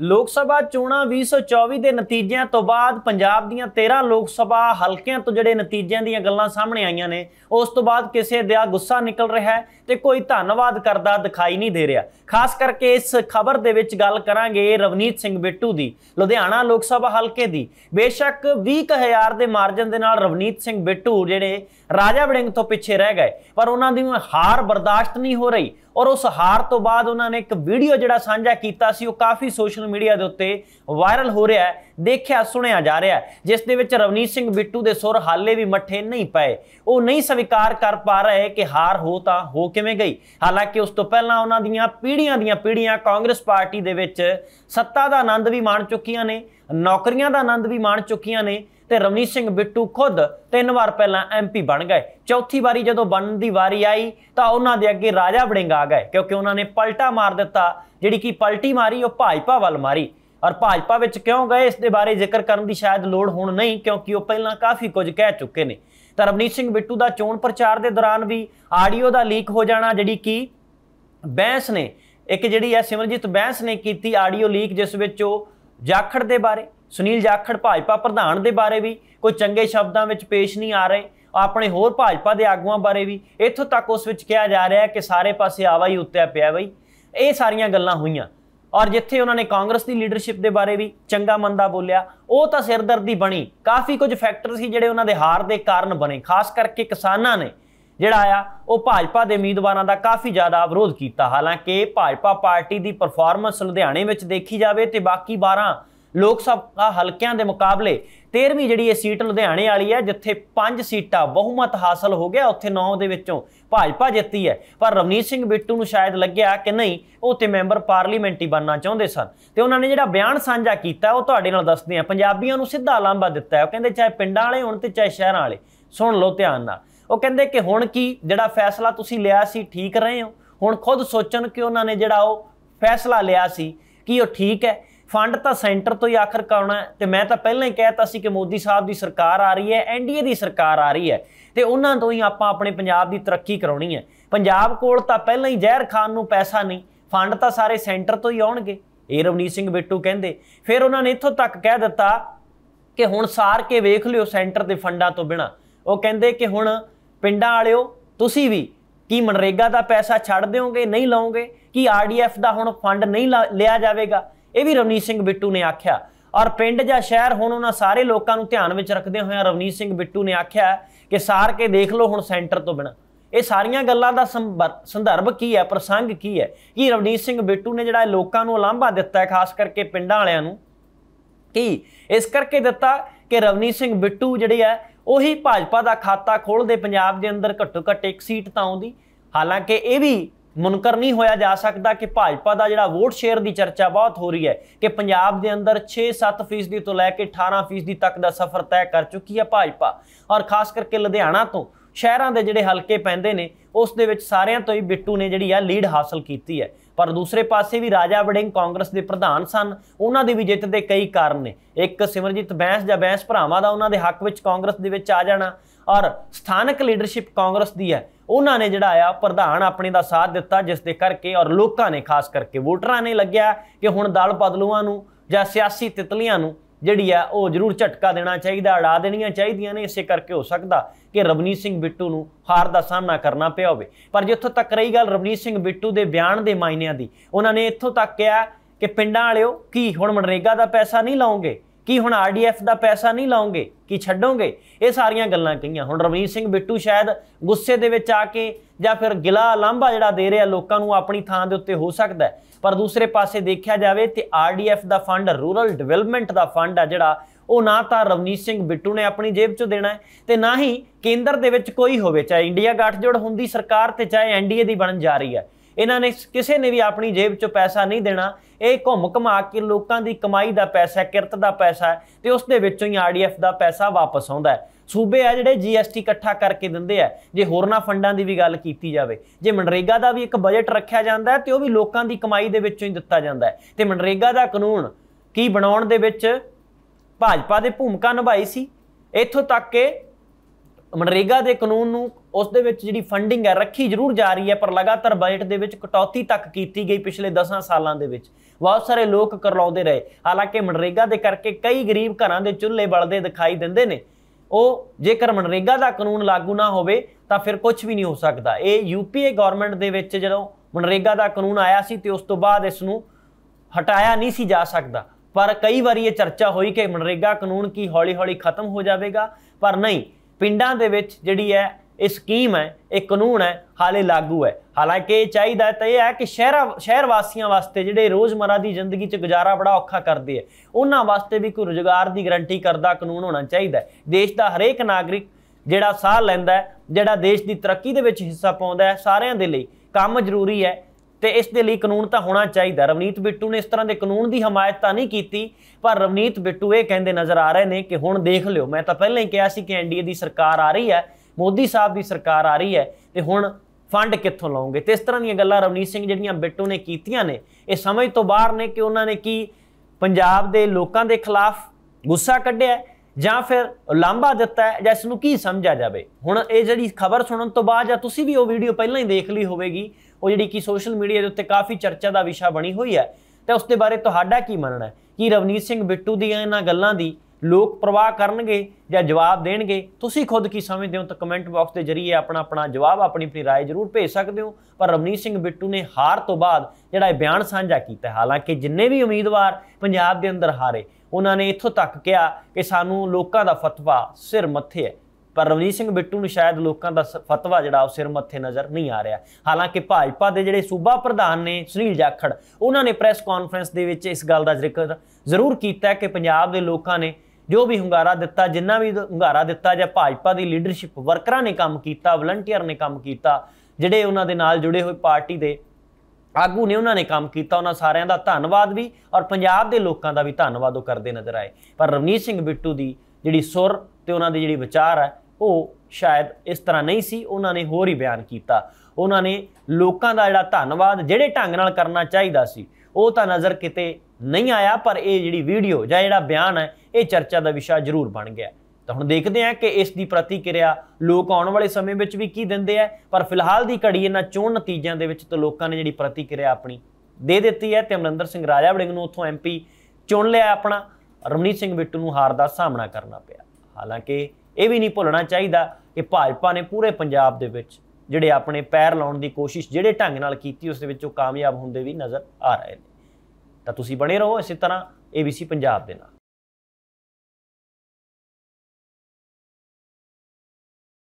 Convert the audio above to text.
ਲੋਕ ਸਭਾ ਚੋਣਾਂ 2024 ਦੇ ਨਤੀਜਿਆਂ ਤੋਂ ਬਾਅਦ ਪੰਜਾਬ ਦੀਆਂ 13 ਲੋਕ ਸਭਾ ਹਲਕਿਆਂ ਤੋਂ ਜਿਹੜੇ ਨਤੀਜਿਆਂ ਦੀਆਂ ਗੱਲਾਂ ਸਾਹਮਣੇ ਆਈਆਂ ਨੇ ਉਸ ਤੋਂ ਬਾਅਦ ਕਿਸੇ ਦਾ ਗੁੱਸਾ ਨਿਕਲ ਰਿਹਾ ਹੈ ਤੇ ਕੋਈ ਧੰਨਵਾਦ ਕਰਦਾ ਦਿਖਾਈ ਨਹੀਂ ਦੇ ਰਿਹਾ ਖਾਸ ਕਰਕੇ ਇਸ ਖਬਰ ਦੇ ਵਿੱਚ ਗੱਲ ਕਰਾਂਗੇ ਰਵਨੀਤ ਸਿੰਘ ਬਿੱਟੂ ਦੀ ਲੁਧਿਆਣਾ ਲੋਕ ਸਭਾ ਹਲਕੇ ਦੀ ਬੇਸ਼ੱਕ 20000 ਦੇ ਮਾਰਜਨ ਦੇ ਨਾਲ ਰਵਨੀਤ ਸਿੰਘ ਬਿੱਟੂ ਜਿਹੜੇ ਰਾਜਾ ਵੜਿੰਗ ਤੋਂ ਪਿੱਛੇ ਰਹਿ ਗਏ ਪਰ ਉਹਨਾਂ ਦੀ ਹਾਰ ਬਰਦਾਸ਼ਤ ਨਹੀਂ ਹੋ ਰਹੀ ਔਰ ਉਸ ਹਾਰ ਤੋਂ ਬਾਅਦ ਉਹਨਾਂ ਨੇ ਇੱਕ ਵੀਡੀਓ ਜਿਹੜਾ ਸਾਂਝਾ ਕੀਤਾ ਸੀ ਉਹ ਕਾਫੀ ਸੋਸ਼ਲ ਮੀਡੀਆ ਦੇ ਉੱਤੇ ਵਾਇਰਲ ਹੋ ਰਿਹਾ ਹੈ ਦੇਖਿਆ ਸੁਣਿਆ ਜਾ ਰਿਹਾ ਜਿਸ ਦੇ ਵਿੱਚ ਰਵਨੀਤ ਸਿੰਘ ਬਿੱਟੂ ਦੇ ਸੁਰ ਹਾਲੇ ਵੀ ਮੱਠੇ ਨਹੀਂ ਪਏ ਉਹ ਨਹੀਂ ਸਵੀਕਾਰ ਕਰ ਪਾ ਰਹੇ ਕਿ ਹਾਰ ਹੋ ਤਾਂ ਹੋ ਕਿਵੇਂ ਗਈ ਹਾਲਾਂਕਿ ਉਸ ਤੋਂ ਪਹਿਲਾਂ ਉਹਨਾਂ ਦੀਆਂ ਪੀੜ੍ਹੀਆਂ ਦੀਆਂ ਪੀੜ੍ਹੀਆਂ ਕਾਂਗਰਸ ਪਾਰਟੀ ਦੇ ਵਿੱਚ ਸੱਤਾ ਦਾ ਆਨੰਦ ਵੀ ਮਾਣ ਚੁੱਕੀਆਂ ਨੇ ਨੌਕਰੀਆਂ ਦਾ ਆਨੰਦ ਵੀ ਮਾਣ ਚੁੱਕੀਆਂ ਨੇ ਤੇ ਰਵਨੀਤ ਸਿੰਘ ਬਿੱਟੂ ਖੁਦ ਤਿੰਨ ਵਾਰ ਪਹਿਲਾਂ ਐਮਪੀ ਬਣ ਗਏ ਚੌਥੀ ਵਾਰੀ ਜਦੋਂ ਬਣਨ ਦੀ ਵਾਰੀ ਆਈ ਤਾਂ ਉਹਨਾਂ ਦੇ ਅੱਗੇ ਰਾਜਾ ਵੜਿੰਗ ਆ ਗਏ ਕਿਉਂਕਿ ਉਹਨਾਂ ਨੇ ਪਲਟਾ ਮਾਰ ਦਿੱਤਾ ਜਿਹੜੀ ਕਿ ਪਲਟੀ ਮਾਰੀ ਉਹ ਭਾਜਪਾ ਵੱਲ ਮਾਰੀ ਔਰ ਭਾਜਪਾ ਵਿੱਚ ਕਿਉਂ ਗਏ ਇਸ ਦੇ ਬਾਰੇ ਜ਼ਿਕਰ ਕਰਨ ਦੀ ਸ਼ਾਇਦ ਲੋੜ ਹੁਣ ਨਹੀਂ ਕਿਉਂਕਿ ਉਹ ਪਹਿਲਾਂ ਕਾਫੀ ਕੁਝ ਕਹਿ ਚੁੱਕੇ ਨੇ ਤਾਂ ਰਵਨੀਤ ਸਿੰਘ ਬਿੱਟੂ ਦਾ ਚੋਣ ਪ੍ਰਚਾਰ ਦੇ ਦੌਰਾਨ ਵੀ ਆਡੀਓ ਦਾ ਲੀਕ ਹੋ ਜਾਣਾ ਜਿਹੜੀ ਕਿ ਬੈਂਸ ਨੇ ਇੱਕ ਜਿਹੜੀ ਹੈ ਸਿਮਰਜੀਤ ਬੈਂਸ ਨੇ ਕੀਤੀ ਆਡੀਓ ਲੀਕ ਜਿਸ ਵਿੱਚ ਉਹ ਜਾਖੜ ਦੇ ਬਾਰੇ ਸੁਨੀਲ ਜਾਖੜ ਭਾਜਪਾ ਪ੍ਰਧਾਨ ਦੇ ਬਾਰੇ ਵੀ ਕੋਈ ਚੰਗੇ ਸ਼ਬਦਾਂ ਵਿੱਚ ਪੇਸ਼ ਨਹੀਂ ਆ ਰਹੇ ਆਪਣੇ ਹੋਰ ਭਾਜਪਾ ਦੇ ਆਗੂਆਂ ਬਾਰੇ ਵੀ ਇੱਥੋਂ ਤੱਕ ਉਸ ਵਿੱਚ ਕਿਹਾ ਜਾ ਰਿਹਾ ਕਿ ਸਾਰੇ ਪਾਸੇ ਆਵਾ ਹੀ ਉੱਤਿਆ ਪਿਆ ਬਈ ਇਹ ਸਾਰੀਆਂ ਗੱਲਾਂ ਹੋਈਆਂ ਔਰ ਜਿੱਥੇ ਉਹਨਾਂ ਨੇ ਕਾਂਗਰਸ ਦੀ ਲੀਡਰਸ਼ਿਪ ਦੇ ਬਾਰੇ ਵੀ ਚੰਗਾ ਮੰਦਾ ਬੋਲਿਆ ਉਹ ਤਾਂ ਸਿਰਦਰਦੀ ਬਣੀ ਕਾਫੀ ਕੁਝ ਫੈਕਟਰ ਸੀ ਜਿਹੜੇ ਉਹਨਾਂ ਦੇ ਹਾਰ ਦੇ ਕਾਰਨ ਬਣੇ ਖਾਸ ਕਰਕੇ ਕਿਸਾਨਾਂ ਨੇ ਜਿਹੜਾ ਆ ਉਹ ਭਾਜਪਾ ਦੇ ਉਮੀਦਵਾਰਾਂ ਦਾ ਕਾਫੀ ਜ਼ਿਆਦਾ ਵਿਰੋਧ ਕੀਤਾ ਹਾਲਾਂਕਿ ਭਾਜਪਾ ਪਾਰਟੀ ਦੀ ਪਰਫਾਰਮੈਂਸ ਲੁਧਿਆਣੇ ਵਿੱਚ ਦੇਖੀ ਜਾਵੇ ਤੇ ਬਾਕੀ 12 ਲੋਕ ਸਭਾ ਹਲਕਿਆਂ ਦੇ ਮੁਕਾਬਲੇ 13ਵੀਂ ਜਿਹੜੀ ਇਹ ਸੀਟ ਲੁਧਿਆਣੇ ਵਾਲੀ ਹੈ ਜਿੱਥੇ 5 ਸੀਟਾਂ ਬਹੁਮਤ ਹਾਸਲ ਹੋ ਗਿਆ ਉੱਥੇ 9 ਦੇ ਵਿੱਚੋਂ ਭਾਜਪਾ ਜਿੱਤੀ ਹੈ ਪਰ ਰਵਨੀਤ ਸਿੰਘ ਬਿੱਟੂ ਨੂੰ ਸ਼ਾਇਦ ਲੱਗਿਆ ਕਿ ਨਹੀਂ ਉਹ ਤੇ ਮੈਂਬਰ ਪਾਰਲੀਮੈਂਟ ਹੀ ਬਣਨਾ ਚਾਹੁੰਦੇ ਸਨ ਤੇ ਉਹਨਾਂ ਨੇ ਜਿਹੜਾ ਬਿਆਨ ਸਾਂਝਾ ਕੀਤਾ ਉਹ ਤੁਹਾਡੇ ਨਾਲ ਦੱਸਦੇ ਆ ਪੰਜਾਬੀਆਂ ਨੂੰ ਸਿੱਧਾ ਲਾਂਭਾ ਦਿੱਤਾ ਹੈ ਉਹ ਕਹਿੰਦੇ ਚਾਹੇ ਪਿੰਡਾਂ ਵਾਲੇ ਹੋਣ ਤੇ ਚਾਹੇ ਸ਼ਹਿਰਾਂ ਵਾਲੇ ਸੁਣ ਲਓ ਧਿਆਨ ਨਾਲ ਉਹ ਕਹਿੰਦੇ ਕਿ ਹੁਣ ਕੀ ਜਿਹੜਾ ਫੈਸਲਾ ਤੁਸੀਂ ਲਿਆ ਸੀ ਠੀਕ ਰਹੇ ਹੋ ਹੁਣ ਖੁਦ ਸੋਚਣ ਕਿ ਉਹਨਾਂ ਨੇ ਜਿਹੜਾ ਉਹ ਫੈਸਲਾ ਲਿਆ ਸੀ ਕੀ ਉਹ ਠੀਕ ਹੈ ਫੰਡ ਤਾਂ ਸੈਂਟਰ ਤੋਂ ਹੀ ਆਖਰ ਕਾਉਣਾ ਤੇ ਮੈਂ ਤਾਂ ਪਹਿਲਾਂ ਹੀ ਕਹਿਤਾ ਸੀ ਕਿ ਮੋਦੀ ਸਾਹਿਬ ਦੀ ਸਰਕਾਰ ਆ ਰਹੀ ਹੈ ਐਨਡੀਏ ਦੀ ਸਰਕਾਰ ਆ ਰਹੀ ਹੈ ਤੇ ਉਹਨਾਂ ਤੋਂ ਹੀ ਆਪਾਂ ਆਪਣੇ ਪੰਜਾਬ ਦੀ ਤਰੱਕੀ ਕਰਾਉਣੀ ਹੈ ਪੰਜਾਬ ਕੋਲ ਤਾਂ ਪਹਿਲਾਂ ਹੀ ਜ਼ਹਿਰ ਖਾਨ ਨੂੰ ਪੈਸਾ ਨਹੀਂ ਫੰਡ ਤਾਂ ਸਾਰੇ ਸੈਂਟਰ ਤੋਂ ਹੀ ਆਉਣਗੇ ਇਹ ਰਵਨੀਤ ਸਿੰਘ ਬਿੱਟੂ ਕਹਿੰਦੇ ਫਿਰ ਉਹਨਾਂ ਨੇ ਇੱਥੋਂ ਤੱਕ ਕਹਿ ਦਿੱਤਾ ਕਿ ਹੁਣ ਸਾਰ ਕੇ ਵੇਖ ਲਿਓ ਸੈਂਟਰ ਦੇ ਫੰਡਾਂ ਤੋਂ ਬਿਨਾ ਉਹ ਕਹਿੰਦੇ ਕਿ ਹੁਣ ਪਿੰਡਾਂ ਵਾਲਿਓ ਤੁਸੀਂ ਵੀ ਕੀ ਮਨਰੇਗਾ ਦਾ ਪੈਸਾ ਛੱਡ ਦਿਓਗੇ ਨਹੀਂ ਲਾਉਂਗੇ ਕੀ ਆਰਡੀਐਫ ਦਾ ਹੁਣ ਫੰਡ ਨਹੀਂ ਲਿਆ ਜਾਵੇਗਾ ਇਹ ਵੀ ਰਵਨੀਤ ਸਿੰਘ ਬਿੱਟੂ ਨੇ ਆਖਿਆ ਔਰ ਪਿੰਡ ਜਾਂ ਸ਼ਹਿਰ ਹੁਣ ਉਹਨਾਂ ਸਾਰੇ ਲੋਕਾਂ ਨੂੰ ਧਿਆਨ ਵਿੱਚ ਰੱਖਦੇ ਹੋਏ ਰਵਨੀਤ ਸਿੰਘ ਬਿੱਟੂ ਨੇ ਆਖਿਆ ਕਿ ਸਾਰ ਕੇ ਦੇਖ ਲਓ ਹੁਣ ਸੈਂਟਰ ਤੋਂ ਬਿਨਾ ਇਹ ਸਾਰੀਆਂ ਗੱਲਾਂ ਦਾ ਸੰਦਰਭ ਕੀ ਹੈ ਪ੍ਰਸੰਗ ਕੀ ਹੈ ਕਿ ਰਵਨੀਤ ਸਿੰਘ ਬਿੱਟੂ ਨੇ ਜਿਹੜਾ ਲੋਕਾਂ ਨੂੰ ਉਲਾਂਭਾ ਦਿੱਤਾ ਹੈ ਖਾਸ ਕਰਕੇ ਪਿੰਡਾਂ ਵਾਲਿਆਂ ਨੂੰ ਕੀ ਇਸ ਕਰਕੇ ਦਿੱਤਾ ਕਿ ਰਵਨੀਤ ਸਿੰਘ ਬਿੱਟੂ ਜਿਹੜੇ ਆ ਉਹੀ ਭਾਜਪਾ ਦਾ ਖਾਤਾ ਖੋਲਦੇ ਪੰਜਾਬ ਦੇ ਅੰਦਰ ਘੱਟੋ ਘੱਟ ਇੱਕ ਸੀਟ ਤਾਂ ਆਉਂਦੀ ਹਾਲਾਂਕਿ ਇਹ ਵੀ ਮੁਨਕਰ ਨਹੀਂ ਹੋਇਆ ਜਾ ਸਕਦਾ ਕਿ ਭਾਜਪਾ ਦਾ ਜਿਹੜਾ ਵੋਟ ਸ਼ੇਅਰ ਦੀ ਚਰਚਾ ਬਹੁਤ ਹੋ ਰਹੀ ਹੈ ਕਿ ਪੰਜਾਬ ਦੇ ਅੰਦਰ 6-7% ਤੋਂ ਲੈ ਕੇ 18% ਤੱਕ ਦਾ ਸਫ਼ਰ ਤੈਅ ਕਰ ਚੁੱਕੀ ਹੈ ਭਾਜਪਾ ਔਰ ਖਾਸ ਕਰਕੇ ਲੁਧਿਆਣਾ ਤੋਂ ਸ਼ਹਿਰਾਂ ਦੇ ਜਿਹੜੇ ਹਲਕੇ ਪੈਂਦੇ ਨੇ ਉਸ ਦੇ ਵਿੱਚ ਸਾਰਿਆਂ ਤੋਂ ਹੀ ਬਿੱਟੂ ਨੇ ਜਿਹੜੀ ਆ ਲੀਡ ਹਾਸਲ ਕੀਤੀ ਹੈ ਪਰ ਦੂਸਰੇ ਪਾਸੇ ਵੀ ਰਾਜਾ ਵੜਿੰਗ ਕਾਂਗਰਸ ਦੇ ਪ੍ਰਧਾਨ ਸਨ ਉਹਨਾਂ ਦੀ ਵੀ ਜਿੱਤ ਦੇ ਕਈ ਕਾਰਨ ਨੇ ਇੱਕ ਸਿਮਰਜੀਤ ਬੈਂਸ ਜਾਂ ਬੈਂਸ ਭਰਾਵਾਂ ਦਾ ਉਹਨਾਂ ਦੇ ਹੱਕ ਵਿੱਚ ਕਾਂਗਰਸ ਦੇ ਵਿੱਚ ਆ ਜਾਣਾ ਔਰ ਸਥਾਨਕ ਲੀਡਰਸ਼ਿਪ ਕਾਂਗਰਸ ਦੀ ਹੈ ਉਹਨਾਂ ਨੇ ਜਿਹੜਾ ਆ ਪ੍ਰਧਾਨ ਆਪਣੇ ਦਾ ਸਾਥ ਦਿੱਤਾ ਜਿਸ ਦੇ ਕਰਕੇ ਔਰ ਲੋਕਾਂ ਨੇ ਖਾਸ ਕਰਕੇ ਵੋਟਰਾਂ ਨੇ ਲੱਗਿਆ ਕਿ ਹੁਣ ਦਲ ਬਦਲੂਆਂ ਨੂੰ ਜਾਂ ਸਿਆਸੀ ਤਿਤਲੀਆਂ ਨੂੰ ਜਿਹੜੀ ਆ ਉਹ ਜ਼ਰੂਰ ਝਟਕਾ ਦੇਣਾ ਚਾਹੀਦਾ ਅੜਾ ਦੇਣੀਆਂ ਚਾਹੀਦੀਆਂ ਨੇ ਇਸੇ ਕਰਕੇ ਹੋ ਸਕਦਾ ਕਿ ਰਵਨੀਤ ਸਿੰਘ ਬਿੱਟੂ ਨੂੰ ਹਾਰ ਦਾ ਸਾਹਮਣਾ ਕਰਨਾ ਪਿਆ ਹੋਵੇ ਪਰ ਜਿੱਥੋਂ ਤੱਕ ਰਹੀ ਗੱਲ ਰਵਨੀਤ ਸਿੰਘ ਬਿੱਟੂ ਦੇ ਬਿਆਨ ਦੇ ਮਾਇਨਿਆਂ ਦੀ ਉਹਨਾਂ ਨੇ ਇੱਥੋਂ ਤੱਕ ਕਿਹਾ ਕਿ ਪਿੰਡਾਂ ਵਾਲਿਓ ਕੀ ਹੁਣ ਮਨਰੇਗਾ ਦਾ ਪੈਸਾ ਨਹੀਂ ਲਾਉਂਗੇ ਕੀ ਹੁਣ ਆਰਡੀਐਫ ਦਾ ਪੈਸਾ ਨਹੀਂ ਲਾਉਂਗੇ ਕੀ ਛੱਡੋਗੇ ਇਹ ਸਾਰੀਆਂ ਗੱਲਾਂ ਕਹੀਆਂ ਹੁਣ ਰਵਨੀਤ ਸਿੰਘ ਬਿੱਟੂ ਸ਼ਾਇਦ ਗੁੱਸੇ ਦੇ ਵਿੱਚ ਆ ਕੇ ਜਾਂ ਫਿਰ ਗਿਲਾ ਲਾਂਭਾ ਜਿਹੜਾ ਦੇ ਰਿਹਾ ਲੋਕਾਂ ਨੂੰ ਆਪਣੀ ਥਾਂ ਦੇ ਉੱਤੇ ਹੋ ਸਕਦਾ ਪਰ ਦੂਸਰੇ ਪਾਸੇ ਦੇਖਿਆ ਜਾਵੇ ਤੇ ਆਰਡੀਐਫ ਦਾ ਫੰਡ ਰੂਰਲ ਡਿਵੈਲਪਮੈਂਟ ਦਾ ਫੰਡ ਆ ਜਿਹੜਾ ਉਹ ਨਾ ਤਾਂ ਰਵਨੀਤ ਸਿੰਘ ਬਿੱਟੂ ਨੇ ਆਪਣੀ ਜੇਬ ਚੋਂ ਦੇਣਾ ਤੇ ਨਾ ਹੀ ਕੇਂਦਰ ਦੇ ਵਿੱਚ ਕੋਈ ਹੋਵੇ ਚਾਹੇ ਇੰਡੀਆ ਗੱਠਜੋੜ ਹੁੰਦੀ ਸਰਕਾਰ ਤੇ ਚਾਹੇ ਐਨਡੀਏ ਦੀ ਬਣਨ ਜਾ ਰਹੀ ਹੈ ਇਹਨਾਂ ਨੇ ਕਿਸੇ ਨੇ ਵੀ ਆਪਣੀ ਜੇਬ 'ਚੋਂ ਪੈਸਾ ਨਹੀਂ ਦੇਣਾ ਇਹ ਘੁੰਮ ਘਮਾ ਕੇ ਲੋਕਾਂ ਦੀ ਕਮਾਈ ਦਾ ਪੈਸਾ ਕਿਰਤ ਦਾ ਪੈਸਾ ਤੇ ਉਸ ਦੇ ਵਿੱਚੋਂ ਹੀ ਆਰਡੀਐਫ ਦਾ ਪੈਸਾ ਵਾਪਸ ਆਉਂਦਾ ਹੈ ਸੂਬੇ ਆ ਜਿਹੜੇ ਜੀਐਸਟੀ ਇਕੱਠਾ ਕਰਕੇ ਦਿੰਦੇ ਆ ਜੇ ਹੋਰਨਾ ਫੰਡਾਂ ਦੀ ਵੀ ਗੱਲ ਕੀਤੀ ਜਾਵੇ ਜੇ ਮਨਰੇਗਾ ਦਾ ਵੀ ਇੱਕ ਬਜਟ ਰੱਖਿਆ ਜਾਂਦਾ ਤੇ ਉਹ ਵੀ ਲੋਕਾਂ ਦੀ ਕਮਾਈ ਦੇ ਵਿੱਚੋਂ ਹੀ ਦਿੱਤਾ ਜਾਂਦਾ ਤੇ ਮਨਰੇਗਾ ਦਾ ਕਾਨੂੰਨ ਕੀ ਬਣਾਉਣ ਦੇ ਵਿੱਚ ਭਾਜਪਾ ਦੇ ਭੂਮਿਕਾ ਨਿਭਾਈ ਸੀ ਇੱਥੋਂ ਤੱਕ ਕਿ ਮਨਰੇਗਾ ਦੇ ਕਾਨੂੰਨ ਨੂੰ ਉਸ ਦੇ ਵਿੱਚ ਜਿਹੜੀ ਫੰਡਿੰਗ ਹੈ ਰੱਖੀ ਜ਼ਰੂਰ ਜਾ ਰਹੀ ਹੈ ਪਰ ਲਗਾਤਾਰ ਬਜਟ ਦੇ ਵਿੱਚ ਕਟੌਤੀ ਤੱਕ ਕੀਤੀ ਗਈ ਪਿਛਲੇ 10 ਸਾਲਾਂ ਦੇ ਵਿੱਚ ਬਹੁਤ ਸਾਰੇ ਲੋਕ ਕਰਲਾਉਂਦੇ ਰਹੇ ਹਾਲਾਂਕਿ ਮਨਰੇਗਾ ਦੇ ਕਰਕੇ ਕਈ ਗਰੀਬ ਘਰਾਂ ਦੇ ਚੁੱਲ੍ਹੇ ਬਲਦੇ ਦਿਖਾਈ ਦਿੰਦੇ ਨੇ ਉਹ ਜੇਕਰ ਮਨਰੇਗਾ ਦਾ ਕਾਨੂੰਨ ਲਾਗੂ ਨਾ ਹੋਵੇ ਤਾਂ ਫਿਰ ਕੁਝ ਵੀ ਨਹੀਂ ਹੋ ਸਕਦਾ ਇਹ ਯੂਪੀਏ ਗਵਰਨਮੈਂਟ ਦੇ ਵਿੱਚ ਜਦੋਂ ਮਨਰੇਗਾ ਦਾ ਕਾਨੂੰਨ ਆਇਆ ਸੀ ਤੇ ਉਸ ਤੋਂ ਬਾਅਦ ਇਸ ਨੂੰ ਹਟਾਇਆ ਨਹੀਂ ਸੀ ਜਾ ਸਕਦਾ ਪਰ ਕਈ ਵਾਰੀ ਇਹ ਚਰਚਾ ਹੋਈ ਕਿ ਮਨਰੇਗਾ ਕਾਨੂੰਨ ਕੀ ਹੌਲੀ-ਹੌਲੀ ਖਤਮ ਹੋ ਜਾਵੇਗਾ ਪਰ ਨਹੀਂ ਪਿੰਡਾਂ ਦੇ ਵਿੱਚ ਜਿਹੜੀ ਹੈ ਇਹ ਸਕੀਮ ਹੈ ਇਹ ਕਾਨੂੰਨ ਹੈ ਹਾਲੇ ਲਾਗੂ ਹੈ ਹਾਲਾਂਕਿ ਚਾਹੀਦਾ ਤਾਂ ਇਹ ਹੈ ਕਿ ਸ਼ਹਿਰ ਸ਼ਹਿਰ ਵਾਸੀਆਂ ਵਾਸਤੇ ਜਿਹੜੇ ਰੋਜ਼ਮਰਾ ਦੀ ਜ਼ਿੰਦਗੀ 'ਚ ਗੁਜ਼ਾਰਾ ਬੜਾ ਔਖਾ ਕਰਦੇ ਆ ਉਹਨਾਂ ਵਾਸਤੇ ਵੀ ਕੋਈ ਰੋਜ਼ਗਾਰ ਦੀ ਗਾਰੰਟੀ ਕਰਦਾ ਕਾਨੂੰਨ ਹੋਣਾ ਚਾਹੀਦਾ ਦੇਸ਼ ਦਾ ਹਰੇਕ ਨਾਗਰਿਕ ਜਿਹੜਾ ਸਾਹ ਲੈਂਦਾ ਜਿਹੜਾ ਦੇਸ਼ ਦੀ ਤਰੱਕੀ ਦੇ ਵਿੱਚ ਹਿੱਸਾ ਪਾਉਂਦਾ ਹੈ ਸਾਰਿਆਂ ਦੇ ਲਈ ਕੰਮ ਜ਼ਰੂਰੀ ਹੈ ਤੇ ਇਸ ਦੇ ਲਈ ਕਾਨੂੰਨ ਤਾਂ ਹੋਣਾ ਚਾਹੀਦਾ ਰਵਨੀਤ ਬਿੱਟੂ ਨੇ ਇਸ ਤਰ੍ਹਾਂ ਦੇ ਕਾਨੂੰਨ ਦੀ ਹਮਾਇਤ ਤਾਂ ਨਹੀਂ ਕੀਤੀ ਪਰ ਰਵਨੀਤ ਬਿੱਟੂ ਇਹ ਕਹਿੰਦੇ ਨਜ਼ਰ ਆ ਰਹੇ ਨੇ ਕਿ ਹੁਣ ਦੇਖ ਲਿਓ ਮੈਂ ਤਾਂ ਪਹਿਲਾਂ ਹੀ ਕਿਹਾ ਸੀ ਕਿ ਐਨਡੀਏ ਦੀ ਸਰਕਾਰ ਆ ਰਹੀ ਹੈ ਮੋਦੀ ਸਾਹਿਬ ਦੀ ਸਰਕਾਰ ਆ ਰਹੀ ਹੈ ਤੇ ਹੁਣ ਫੰਡ ਕਿੱਥੋਂ ਲਾਉਂਗੇ ਤੇ ਇਸ ਤਰ੍ਹਾਂ ਦੀਆਂ ਗੱਲਾਂ ਰਵਨੀਤ ਸਿੰਘ ਜਿਹੜੀਆਂ ਬਿੱਟੂ ਨੇ ਕੀਤੀਆਂ ਨੇ ਇਹ ਸਮਝ ਤੋਂ ਬਾਹਰ ਨੇ ਕਿ ਉਹਨਾਂ ਨੇ ਕੀ ਪੰਜਾਬ ਦੇ ਲੋਕਾਂ ਦੇ ਖਿਲਾਫ ਗੁੱਸਾ ਕੱਢਿਆ ਜਾਂ ਫਿਰ ਲਾਂਭਾ ਦਿੱਤਾ ਹੈ ਜਾਂ ਇਸ ਨੂੰ ਕੀ ਸਮਝਿਆ ਜਾਵੇ ਹੁਣ ਇਹ ਜਿਹੜੀ ਖਬਰ ਸੁਣਨ ਤੋਂ ਬਾਅਦ ਜਾਂ ਤੁਸੀਂ ਵੀ ਉਹ ਵੀਡੀਓ ਪਹਿਲਾਂ ਹੀ ਦੇਖ ਲਈ ਹੋਵੇਗੀ ਉਹ ਜਿਹੜੀ ਕਿ ਸੋਸ਼ਲ ਮੀਡੀਆ ਦੇ ਉੱਤੇ ਕਾਫੀ ਚਰਚਾ ਦਾ ਵਿਸ਼ਾ ਬਣੀ ਹੋਈ ਹੈ ਤੇ ਉਸ ਦੇ ਬਾਰੇ ਤੁਹਾਡਾ ਕੀ ਮੰਨਣਾ ਹੈ ਕਿ ਰਵਨੀਤ ਸਿੰਘ ਬਿੱਟੂ ਦੀਆਂ ਇਹਨਾਂ ਗੱਲਾਂ ਦੀ ਲੋਕ ਪ੍ਰਵਾਹ ਕਰਨਗੇ ਜਾਂ ਜਵਾਬ ਦੇਣਗੇ ਤੁਸੀਂ ਖੁਦ ਕੀ ਸਮਝਦੇ ਹੋ ਤਾਂ ਕਮੈਂਟ ਬਾਕਸ ਦੇ ਜ਼ਰੀਏ ਆਪਣਾ ਆਪਣਾ ਜਵਾਬ ਆਪਣੀ ਆਪਣੀ رائے ਜ਼ਰੂਰ ਭੇਜ ਸਕਦੇ ਹੋ ਪਰ ਰਵਨੀਤ ਸਿੰਘ ਬਿੱਟੂ ਨੇ ਹਾਰ ਤੋਂ ਬਾਅਦ ਜਿਹੜਾ ਇਹ ਬਿਆਨ ਸਾਂਝਾ ਕੀਤਾ ਹਾਲਾਂਕਿ ਜਿੰਨੇ ਵੀ ਉਮੀਦਵਾਰ ਪੰਜਾਬ ਦੇ ਅੰਦਰ ਹਾਰੇ ਉਹਨਾਂ ਨੇ ਇੱਥੋਂ ਤੱਕ ਕਿਹਾ ਕਿ ਸਾਨੂੰ ਲੋਕਾਂ ਦਾ ਫਤਵਾ ਸਿਰ ਮੱਥੇ ਹੈ ਪਰ ਰਵਨੀਤ ਸਿੰਘ ਬਿੱਟੂ ਨੂੰ ਸ਼ਾਇਦ ਲੋਕਾਂ ਦਾ ਫਤਵਾ ਜਿਹੜਾ ਉਹ ਸਿਰ ਮੱਥੇ ਨਜ਼ਰ ਨਹੀਂ ਆ ਰਿਹਾ ਹਾਲਾਂਕਿ ਭਾਜਪਾ ਦੇ ਜਿਹੜੇ ਸੂਬਾ ਪ੍ਰਧਾਨ ਨੇ ਸੁਨੀਲ ਜਾਖੜ ਉਹਨਾਂ ਨੇ ਪ੍ਰੈਸ ਕਾਨਫਰੰਸ ਦੇ ਵਿੱਚ ਇਸ ਗੱਲ ਦਾ ਜ਼ਿਕਰ ਜ਼ਰੂਰ ਕੀਤਾ ਕਿ ਪੰਜਾਬ ਦੇ ਲੋਕਾਂ ਨੇ ਜੋ ਵੀ ਹੰਗਾਰਾ ਦਿੱਤਾ ਜਿੰਨਾ ਵੀ ਹੰਗਾਰਾ ਦਿੱਤਾ ਜਾਂ ਭਾਜਪਾ ਦੀ ਲੀਡਰਸ਼ਿਪ ਵਰਕਰਾਂ ਨੇ ਕੰਮ ਕੀਤਾ ਵਲੰਟੀਅਰ ਨੇ ਕੰਮ ਕੀਤਾ ਜਿਹੜੇ ਉਹਨਾਂ ਦੇ ਨਾਲ ਜੁੜੇ ਹੋਏ ਪਾਰਟੀ ਦੇ ਆਗੂ ਨੇ ਉਹਨਾਂ ਨੇ ਕੰਮ ਕੀਤਾ ਉਹਨਾਂ ਸਾਰਿਆਂ ਦਾ ਧੰਨਵਾਦ ਵੀ ਔਰ ਪੰਜਾਬ ਦੇ ਲੋਕਾਂ ਦਾ ਵੀ ਧੰਨਵਾਦ ਉਹ ਕਰਦੇ ਨਜ਼ਰ ਆਏ ਪਰ ਰਵਨੀਤ ਸਿੰਘ ਬਿੱਟੂ ਦੀ ਜਿਹੜੀ ਸੁਰ ਤੇ ਉਹਨਾਂ ਦੇ ਜਿਹੜੀ ਵਿਚਾਰ ਹੈ ਉਹ ਸ਼ਾਇਦ ਇਸ ਤਰ੍ਹਾਂ ਨਹੀਂ ਸੀ ਉਹਨਾਂ ਨੇ ਹੋਰ ਹੀ ਬਿਆਨ ਕੀਤਾ ਉਹਨਾਂ ਨੇ ਲੋਕਾਂ ਦਾ ਜਿਹੜਾ ਧੰਨਵਾਦ ਜਿਹੜੇ ਢੰਗ ਨਾਲ ਕਰਨਾ ਚਾਹੀਦਾ ਸੀ ਉਹ ਤਾਂ ਨਜ਼ਰ ਕਿਤੇ ਨਹੀਂ ਆਇਆ ਪਰ ਇਹ ਜਿਹੜੀ ਵੀਡੀਓ ਜਾਂ ਜਿਹੜਾ ਬਿਆਨ ਹੈ ਇਹ ਚਰਚਾ ਦਾ ਵਿਸ਼ਾ ਜ਼ਰੂਰ ਬਣ ਗਿਆ ਤਾਂ ਹੁਣ ਦੇਖਦੇ ਹਾਂ ਕਿ ਇਸ ਦੀ ਪ੍ਰਤੀਕਿਰਿਆ ਲੋਕ ਆਉਣ ਵਾਲੇ ਸਮੇਂ ਵਿੱਚ ਵੀ ਕੀ ਦਿੰਦੇ ਆ ਪਰ ਫਿਲਹਾਲ ਦੀ ਘੜੀ ਇਹਨਾਂ ਚੋਣ ਨਤੀਜਿਆਂ ਦੇ ਵਿੱਚ ਤਾਂ ਲੋਕਾਂ ਨੇ ਜਿਹੜੀ ਪ੍ਰਤੀਕਿਰਿਆ ਆਪਣੀ ਦੇ ਦਿੱਤੀ ਹੈ ਤੇ ਅਮਰਿੰਦਰ ਸਿੰਘ ਰਾਜਾ ਵੜਿੰਗ ਨੂੰ ਉੱਥੋਂ ਐਮਪੀ ਚੁਣ ਲਿਆ ਆਪਣਾ ਰਮਨੀਤ ਸਿੰਘ ਬਿੱਟੂ ਨੂੰ ਹਾਰ ਦਾ ਸਾਹਮਣਾ ਕਰਨਾ ਪਿਆ ਹਾਲਾਂਕਿ ਇਹ ਵੀ ਨਹੀਂ ਭੁੱਲਣਾ ਚਾਹੀਦਾ ਕਿ ਭਾਜਪਾ ਨੇ ਪੂਰੇ ਪੰਜਾਬ ਦੇ ਵਿੱਚ ਜਿਹੜੇ ਆਪਣੇ ਪੈਰ ਲਾਉਣ ਦੀ ਕੋਸ਼ਿਸ਼ ਜਿਹੜੇ ਢੰਗ ਨਾਲ ਕੀਤੀ ਉਸ ਦੇ ਵਿੱਚ ਉਹ ਕਾਮਯਾਬ ਹੁੰਦੇ ਵੀ ਨਜ਼ਰ ਆ ਰਹੇ ਨੇ ਤਾਂ ਤੁਸੀਂ ਬਣੇ ਰਹੋ ਇਸੇ ਤਰ੍ਹਾਂ ABC ਪੰਜਾਬ ਦੇ ਨਾਲ